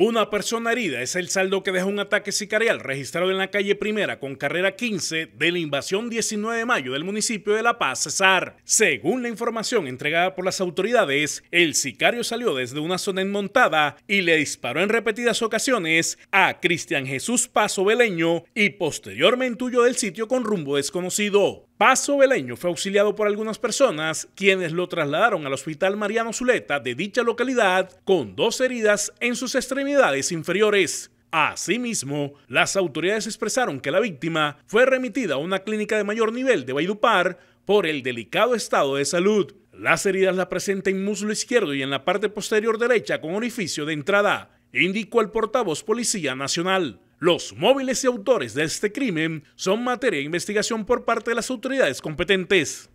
Una persona herida es el saldo que dejó un ataque sicarial registrado en la calle Primera con carrera 15 de la invasión 19 de mayo del municipio de La Paz, Cesar. Según la información entregada por las autoridades, el sicario salió desde una zona enmontada y le disparó en repetidas ocasiones a Cristian Jesús Paso Beleño y posteriormente huyó del sitio con rumbo desconocido. Paso Beleño fue auxiliado por algunas personas, quienes lo trasladaron al Hospital Mariano Zuleta de dicha localidad con dos heridas en sus extremidades inferiores. Asimismo, las autoridades expresaron que la víctima fue remitida a una clínica de mayor nivel de Baidupar por el delicado estado de salud. Las heridas la presenta en muslo izquierdo y en la parte posterior derecha con orificio de entrada, indicó el portavoz Policía Nacional. Los móviles y autores de este crimen son materia de investigación por parte de las autoridades competentes.